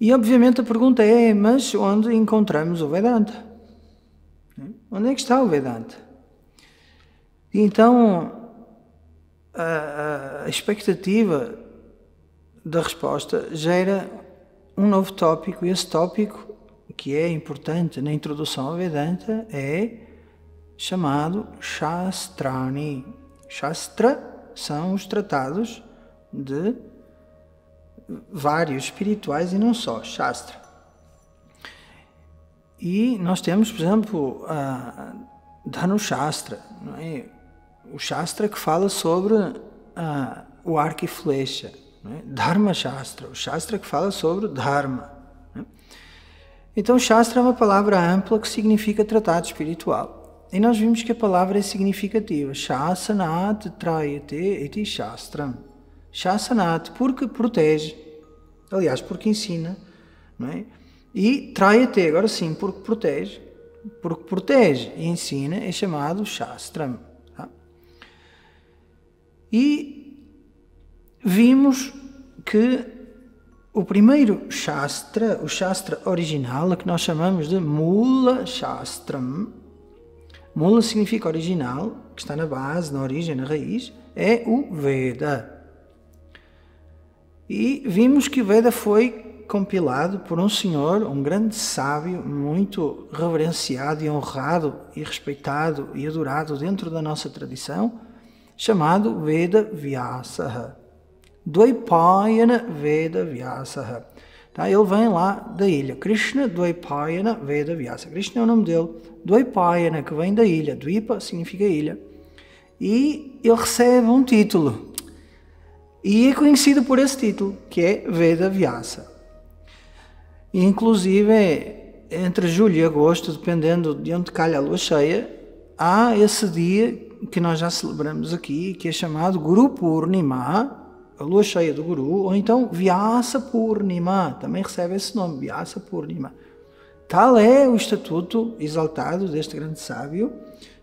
E obviamente a pergunta é: mas onde encontramos o Vedanta? Onde é que está o Vedanta? E então a, a expectativa da resposta gera um novo tópico, e esse tópico, que é importante na introdução ao Vedanta, é chamado Shastrani. Shastra são os tratados de vários espirituais e não só, Shastra. E nós temos, por exemplo, a Dhanu Shastra, é? o Shastra que fala sobre a, o arco e flecha, é? Dharma Shastra, o Shastra que fala sobre o Dharma. É? Então, Shastra é uma palavra ampla que significa tratado espiritual. E nós vimos que a palavra é significativa. Shasanat trayate iti shastram. Shasanat, porque protege, aliás, porque ensina, não é? E até agora sim, porque protege, porque protege e ensina, é chamado Shastram. Tá? E vimos que o primeiro Shastra, o Shastra original, a que nós chamamos de Mula Shastram, Mula significa original, que está na base, na origem, na raiz, é o Veda. E vimos que Veda foi compilado por um senhor, um grande sábio, muito reverenciado e honrado e respeitado e adorado dentro da nossa tradição, chamado Veda Vyasaha. Dvaipayana Veda Vyasaha. Tá? Ele vem lá da ilha. Krishna Dvaipayana Veda Vyasa. Krishna é o nome dele. Dvaipayana, que vem da ilha. Dvipa significa ilha. E ele recebe um título e é conhecido por esse título, que é Veda Vyasa. E, inclusive, entre julho e agosto, dependendo de onde calha a lua cheia, há esse dia que nós já celebramos aqui, que é chamado Guru Purnima, a lua cheia do Guru, ou então Vyasa Purnima, também recebe esse nome, Vyasa Purnima. Tal é o estatuto exaltado deste grande sábio,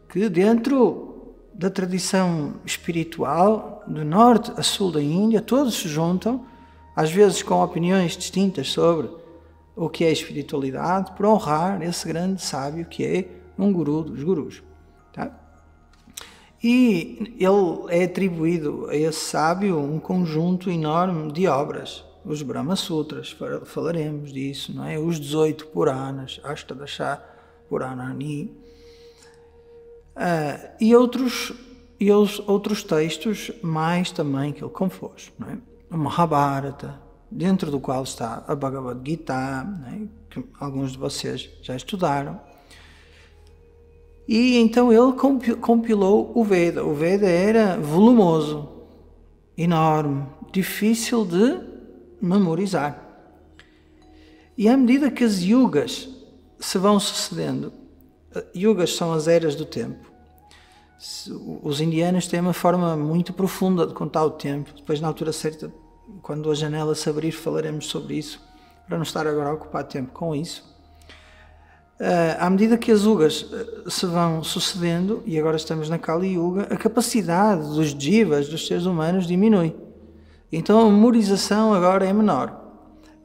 que dentro da tradição espiritual, do norte a sul da Índia, todos se juntam, às vezes com opiniões distintas sobre o que é espiritualidade, para honrar esse grande sábio que é um guru dos gurus. Tá? E ele é atribuído a esse sábio um conjunto enorme de obras. Os Brahma Sutras, falaremos disso, não é? Os 18 Puranas, Ashtadasha Puranani, Uh, e outros, e os, outros textos mais também que ele compôs. Não é? O Mahabharata, dentro do qual está a Bhagavad Gita, é? que alguns de vocês já estudaram. E então ele compilou o Veda. O Veda era volumoso, enorme, difícil de memorizar. E à medida que as yugas se vão sucedendo, eh, yugas são as eras do tempo. Os indianos têm uma forma muito profunda de contar o tempo. Depois, na altura certa, quando a janela se abrir, falaremos sobre isso, para não estar agora a ocupar tempo com isso. Eh, à medida que as yugas eh, se vão sucedendo, e agora estamos na Kali Yuga, a capacidade dos divas, dos seres humanos, diminui. Então a memorização agora é menor.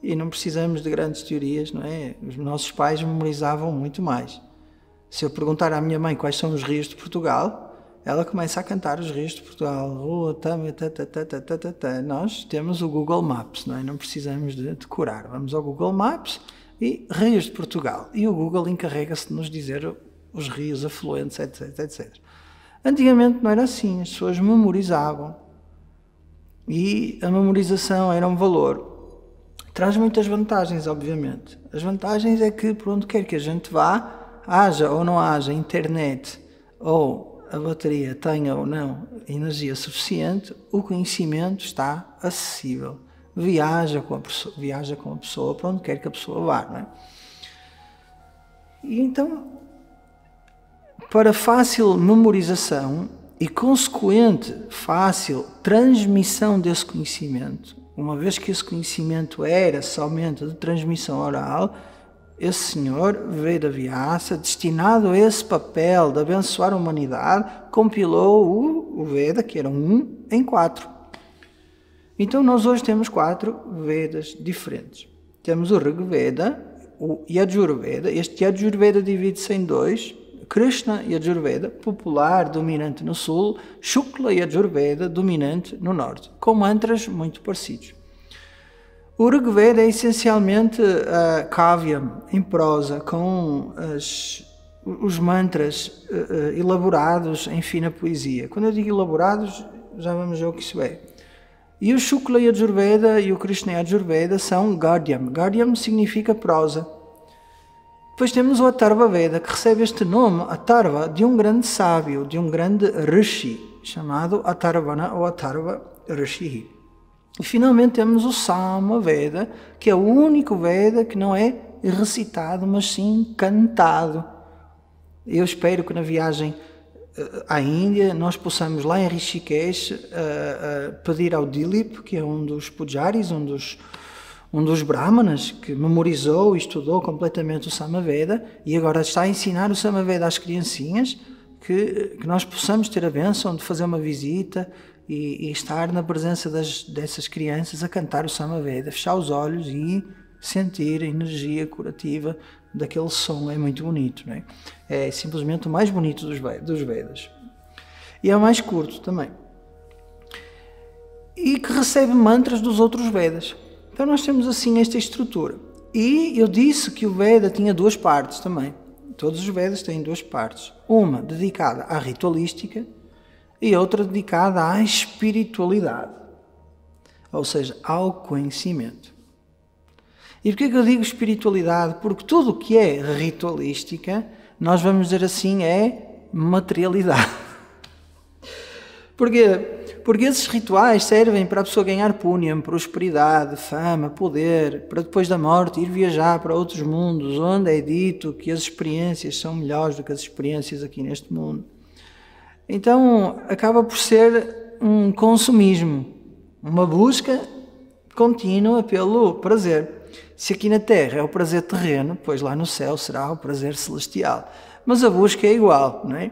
E não precisamos de grandes teorias, não é? Os nossos pais memorizavam muito mais. Se eu perguntar à minha mãe quais são os rios de Portugal, ela começa a cantar os rios de Portugal. Nós temos o Google Maps, não é? Não precisamos de decorar. Vamos ao Google Maps e rios de Portugal. E o Google encarrega-se de nos dizer os rios afluentes, etc, etc. Antigamente não era assim. As pessoas memorizavam. E a memorização era um valor. Traz muitas vantagens, obviamente. As vantagens é que, por onde quer que a gente vá, haja ou não haja internet ou a bateria tenha ou não energia suficiente, o conhecimento está acessível. Viaja com a pessoa, viaja com a pessoa para onde quer que a pessoa vá, não é? E então, para fácil memorização e consequente fácil transmissão desse conhecimento, uma vez que esse conhecimento era somente de transmissão oral, esse senhor, Veda Vyasa, destinado a esse papel de abençoar a humanidade, compilou o, o Veda, que era um, em quatro. Então nós hoje temos quatro Vedas diferentes. Temos o Rig Veda, o Yajurveda. Este Yajurveda divide-se em dois. Krishna Yajurveda, popular, dominante no sul. Shukla Yajurveda, dominante no norte. Com mantras muito parecidos. O Rigveda é essencialmente eh, a kavya em prosa, com as, os mantras eh, eh, elaborados em fina poesia. Quando eu digo elaborados, já vamos ver o que isso é. E o Shukla Yajurveda e o Krishna Yajurveda são Gardiam. Gardiam significa prosa. Depois temos o Atarva Veda, que recebe este nome, Atarva, de um grande sábio, de um grande rishi, chamado Atarvana ou Atarva Rishi. E finalmente temos o Sama Veda, que é o único Veda que não é recitado, mas sim cantado. Eu espero que na viagem eh, à Índia nós possamos lá em Rishikesh eh, eh, pedir ao Dilip, que é um dos pujaris, um dos um dos brahmanas que memorizou e estudou completamente o Samaveda e agora está a ensinar o Samaveda às criancinhas, que, que nós possamos ter a bênção de fazer uma visita e, e estar na presença das, dessas crianças a cantar o Samaveda, fechar os olhos e sentir a energia curativa daquele som, é muito bonito, não é? É simplesmente o mais bonito dos, dos Vedas. E é o mais curto também. E que recebe mantras dos outros Vedas. Então nós temos assim esta estrutura. E eu disse que o Veda tinha duas partes também. Todos os Vedas têm duas partes. Uma dedicada à ritualística e outra dedicada à espiritualidade, ou seja, ao conhecimento. E porquê que eu digo espiritualidade? Porque tudo o que é ritualística, nós vamos dizer assim, é materialidade. Porquê? Porque esses rituais servem para a pessoa ganhar punham, prosperidade, fama, poder, para depois da morte ir viajar para outros mundos, onde é dito que as experiências são melhores do que as experiências aqui neste mundo. Então acaba por ser um consumismo, uma busca contínua pelo prazer. Se aqui na Terra é o prazer terreno, pois lá no céu será o prazer celestial. Mas a busca é igual, não é?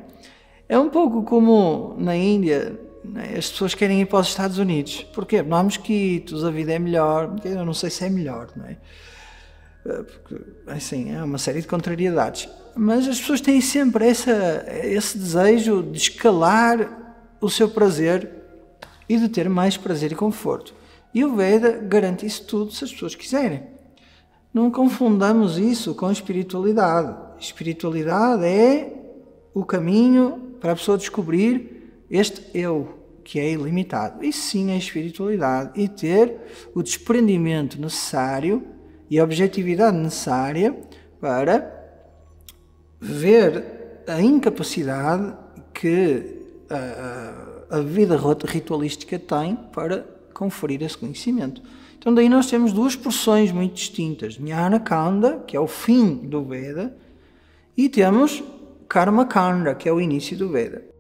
É um pouco como na Índia, é? as pessoas querem ir para os Estados Unidos. Porquê? Não há mosquitos, a vida é melhor. Eu não sei se é melhor, não é? Porque, assim, há é uma série de contrariedades. Mas as pessoas têm sempre essa, esse desejo de escalar o seu prazer e de ter mais prazer e conforto. E o Veda garante isso tudo se as pessoas quiserem. Não confundamos isso com espiritualidade. Espiritualidade é o caminho para a pessoa descobrir este eu que é ilimitado. E sim a espiritualidade e ter o desprendimento necessário e a objetividade necessária para ver a incapacidade que a, eh, eh, a, vida ritualística tem para conferir esse conhecimento. Então, daí nós temos duas porções muito distintas: Jnana Kanda, que é o fim do Veda, e temos Karma Kanda, que é o início do Veda.